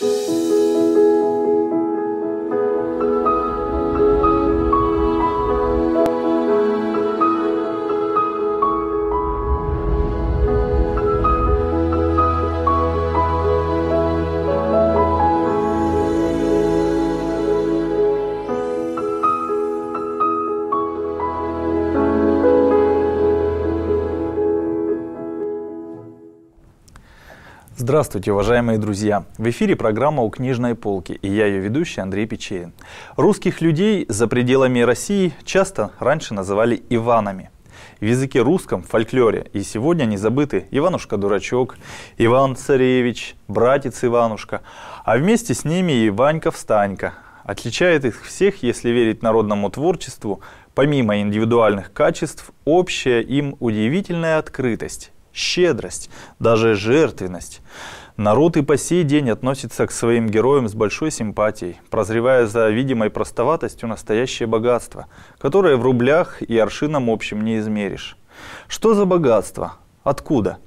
Thank you. Здравствуйте, уважаемые друзья! В эфире программа «У книжной полки» и я ее ведущий Андрей Печерин. Русских людей за пределами России часто раньше называли «Иванами». В языке русском, фольклоре и сегодня не забыты Иванушка-дурачок, Иван-царевич, братец Иванушка, а вместе с ними и Ванька-встанька. Отличает их всех, если верить народному творчеству, помимо индивидуальных качеств, общая им удивительная открытость щедрость, даже жертвенность. Народ и по сей день относится к своим героям с большой симпатией, прозревая за видимой простоватостью настоящее богатство, которое в рублях и аршином общем не измеришь. Что за богатство? Откуда?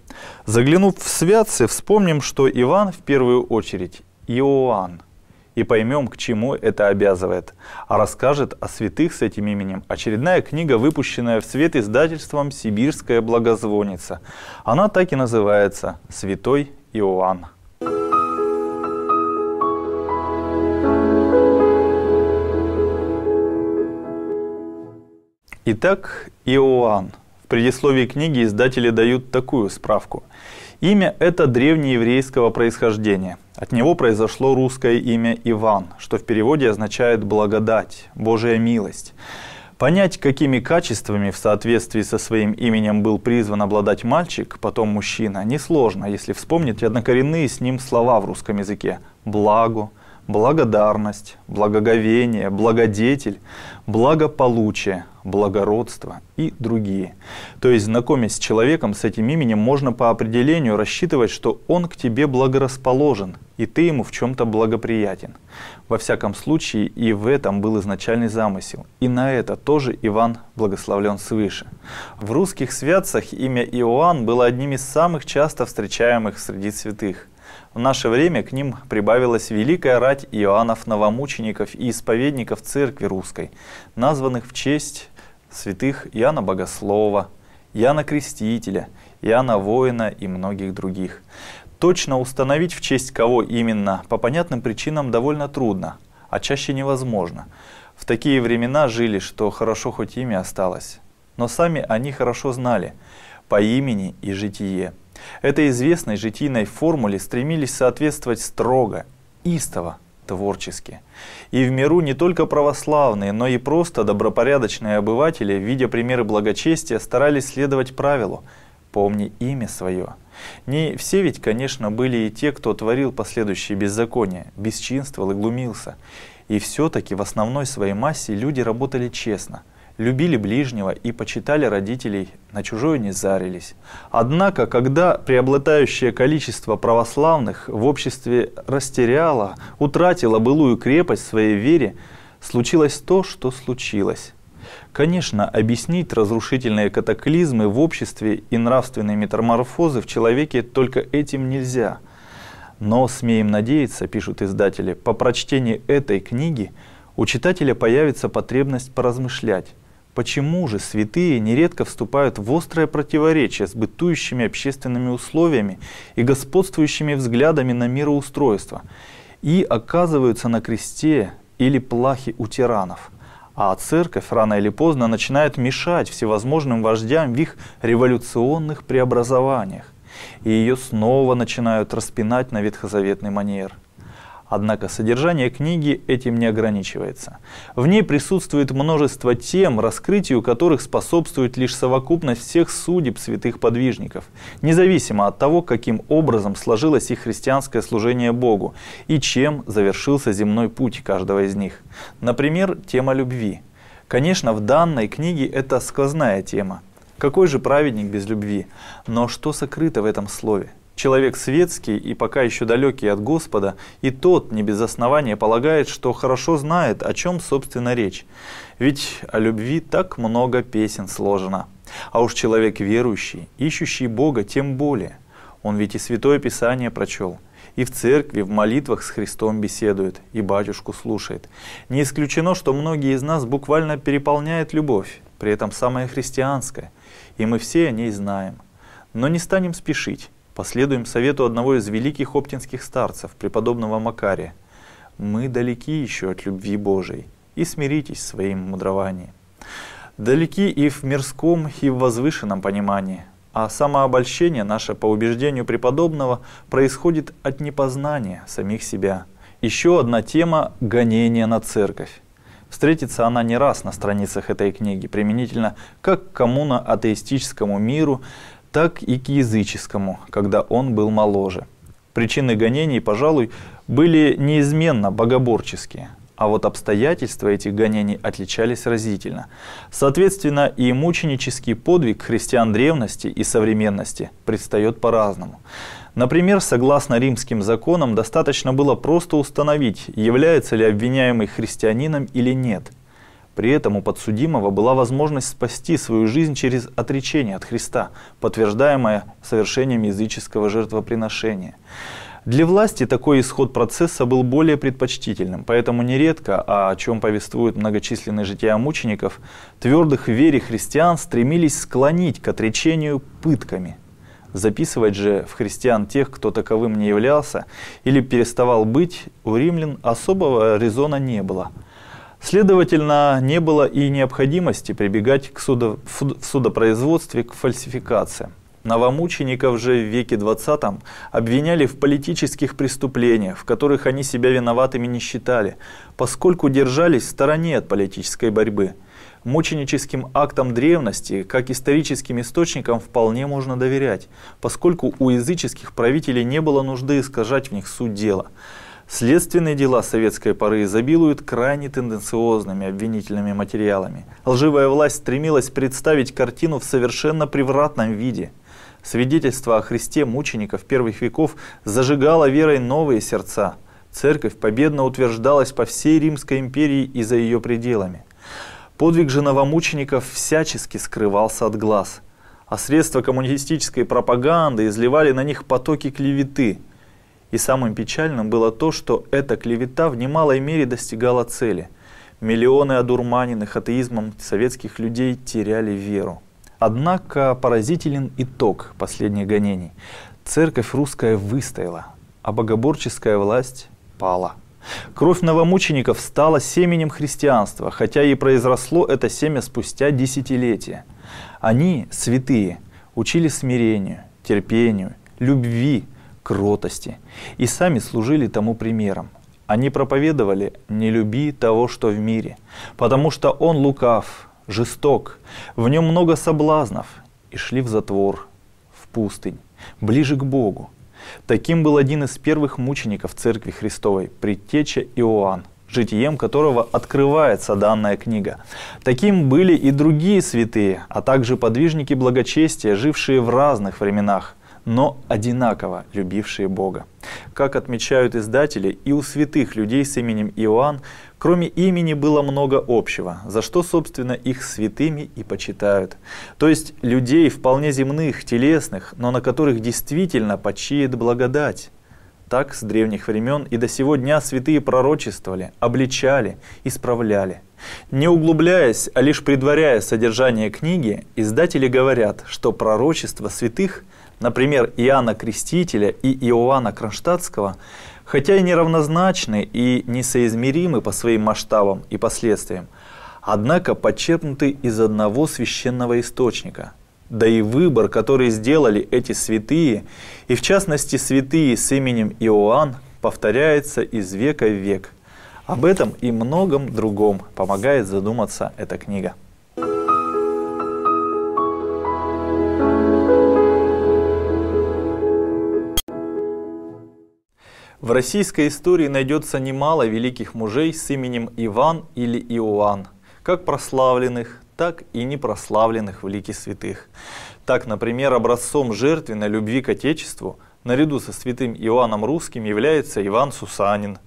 Заглянув в святцы, вспомним, что Иван в первую очередь Иоанн – и поймем, к чему это обязывает. А расскажет о святых с этим именем очередная книга, выпущенная в свет издательством «Сибирская благозвонница». Она так и называется «Святой Иоанн». Итак, Иоанн – предисловии книги издатели дают такую справку. Имя это древнееврейского происхождения. От него произошло русское имя Иван, что в переводе означает «благодать», «божья милость». Понять, какими качествами в соответствии со своим именем был призван обладать мальчик, потом мужчина, несложно, если вспомнить однокоренные с ним слова в русском языке «благо», благодарность, благоговение, благодетель, благополучие, благородство и другие. То есть, знакомясь с человеком с этим именем, можно по определению рассчитывать, что он к тебе благорасположен, и ты ему в чем-то благоприятен. Во всяком случае, и в этом был изначальный замысел. И на это тоже Иван благословлен свыше. В русских святцах имя Иоанн было одним из самых часто встречаемых среди святых. В наше время к ним прибавилась великая рать Иоаннов, новомучеников и исповедников церкви русской, названных в честь святых Иоанна Богослова, Иоанна Крестителя, Иоанна Воина и многих других. Точно установить, в честь кого именно, по понятным причинам довольно трудно, а чаще невозможно. В такие времена жили, что хорошо хоть имя осталось. Но сами они хорошо знали по имени и житие – Этой известной житийной формуле стремились соответствовать строго, истово, творчески. И в миру не только православные, но и просто добропорядочные обыватели, видя примеры благочестия, старались следовать правилу «помни имя свое». Не все ведь, конечно, были и те, кто творил последующие беззакония, бесчинствовал и глумился. И все-таки в основной своей массе люди работали честно – любили ближнего и почитали родителей, на чужое не зарились. Однако, когда преобладающее количество православных в обществе растеряло, утратило былую крепость в своей вере, случилось то, что случилось. Конечно, объяснить разрушительные катаклизмы в обществе и нравственные метаморфозы в человеке только этим нельзя. Но, смеем надеяться, пишут издатели, по прочтении этой книги у читателя появится потребность поразмышлять, Почему же святые нередко вступают в острое противоречие с бытующими общественными условиями и господствующими взглядами на мироустройство и оказываются на кресте или плахе у тиранов? А церковь рано или поздно начинает мешать всевозможным вождям в их революционных преобразованиях, и ее снова начинают распинать на ветхозаветный манер. Однако содержание книги этим не ограничивается. В ней присутствует множество тем, раскрытию которых способствует лишь совокупность всех судеб святых подвижников, независимо от того, каким образом сложилось их христианское служение Богу и чем завершился земной путь каждого из них. Например, тема любви. Конечно, в данной книге это сквозная тема. Какой же праведник без любви? Но что сокрыто в этом слове? Человек светский и пока еще далекий от Господа, и тот не без основания полагает, что хорошо знает, о чем, собственно, речь. Ведь о любви так много песен сложено. А уж человек верующий, ищущий Бога, тем более. Он ведь и Святое Писание прочел, и в церкви, в молитвах с Христом беседует, и батюшку слушает. Не исключено, что многие из нас буквально переполняет любовь, при этом самая христианская, и мы все о ней знаем. Но не станем спешить, Последуем совету одного из великих оптинских старцев, преподобного Макария. «Мы далеки еще от любви Божией, и смиритесь в своим мудрованием». Далеки и в мирском, и в возвышенном понимании. А самообольщение наше, по убеждению преподобного, происходит от непознания самих себя. Еще одна тема – гонение на церковь. Встретится она не раз на страницах этой книги, применительно как к коммуна атеистическому миру, так и к языческому, когда он был моложе. Причины гонений, пожалуй, были неизменно богоборческие, а вот обстоятельства этих гонений отличались разительно. Соответственно, и мученический подвиг христиан древности и современности предстает по-разному. Например, согласно римским законам, достаточно было просто установить, является ли обвиняемый христианином или нет – при этом у подсудимого была возможность спасти свою жизнь через отречение от Христа, подтверждаемое совершением языческого жертвоприношения. Для власти такой исход процесса был более предпочтительным, поэтому нередко, а о чем повествуют многочисленные жития мучеников, твердых в вере христиан стремились склонить к отречению пытками. Записывать же в христиан тех, кто таковым не являлся или переставал быть, у римлян особого резона не было – Следовательно, не было и необходимости прибегать к судо, в судопроизводстве к фальсификациям. Новомучеников же в веке XX обвиняли в политических преступлениях, в которых они себя виноватыми не считали, поскольку держались в стороне от политической борьбы. Мученическим актам древности, как историческим источникам, вполне можно доверять, поскольку у языческих правителей не было нужды искажать в них суть дела. Следственные дела советской поры изобилуют крайне тенденциозными обвинительными материалами. Лживая власть стремилась представить картину в совершенно превратном виде. Свидетельство о Христе мучеников первых веков зажигало верой новые сердца. Церковь победно утверждалась по всей Римской империи и за ее пределами. Подвиг же новомучеников всячески скрывался от глаз, а средства коммунистической пропаганды изливали на них потоки клеветы – и самым печальным было то, что эта клевета в немалой мере достигала цели. Миллионы одурманенных атеизмом советских людей теряли веру. Однако поразителен итог последних гонений. Церковь русская выстояла, а богоборческая власть пала. Кровь новомучеников стала семенем христианства, хотя и произросло это семя спустя десятилетия. Они, святые, учили смирению, терпению, любви, кротости. И сами служили тому примером. Они проповедовали «не люби того, что в мире», потому что он лукав, жесток, в нем много соблазнов, и шли в затвор, в пустынь, ближе к Богу. Таким был один из первых мучеников Церкви Христовой, предтеча Иоанн, житием которого открывается данная книга. Таким были и другие святые, а также подвижники благочестия, жившие в разных временах – но одинаково любившие Бога. Как отмечают издатели, и у святых людей с именем Иоанн, кроме имени было много общего, за что, собственно, их святыми и почитают. То есть людей вполне земных, телесных, но на которых действительно почиет благодать. Так с древних времен и до сего дня святые пророчествовали, обличали, исправляли. Не углубляясь, а лишь предваряя содержание книги, издатели говорят, что пророчество святых – например, Иоанна Крестителя и Иоанна Кронштадтского, хотя и неравнозначны и несоизмеримы по своим масштабам и последствиям, однако подчеркнуты из одного священного источника. Да и выбор, который сделали эти святые, и в частности святые с именем Иоанн, повторяется из века в век. Об этом и многом другом помогает задуматься эта книга. В российской истории найдется немало великих мужей с именем Иван или Иоанн, как прославленных, так и непрославленных в лике святых. Так, например, образцом жертвенной любви к Отечеству наряду со святым Иоанном Русским является Иван Сусанин.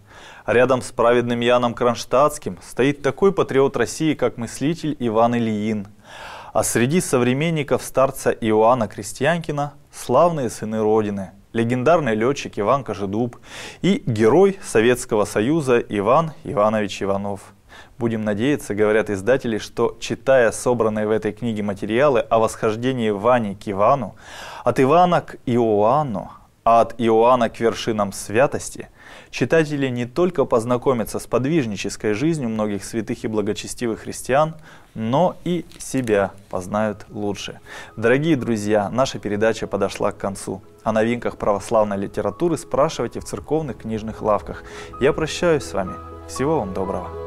рядом с праведным Яном Кронштадтским стоит такой патриот России, как мыслитель Иван Ильин. А среди современников старца Иоанна Крестьянкина – славные сыны Родины – легендарный летчик Иван Кожедуб и герой Советского Союза Иван Иванович Иванов. Будем надеяться, говорят издатели, что, читая собранные в этой книге материалы о восхождении Вани к Ивану, от Ивана к Иоанну, а от Иоанна к вершинам святости, Читатели не только познакомятся с подвижнической жизнью многих святых и благочестивых христиан, но и себя познают лучше. Дорогие друзья, наша передача подошла к концу. О новинках православной литературы спрашивайте в церковных книжных лавках. Я прощаюсь с вами. Всего вам доброго.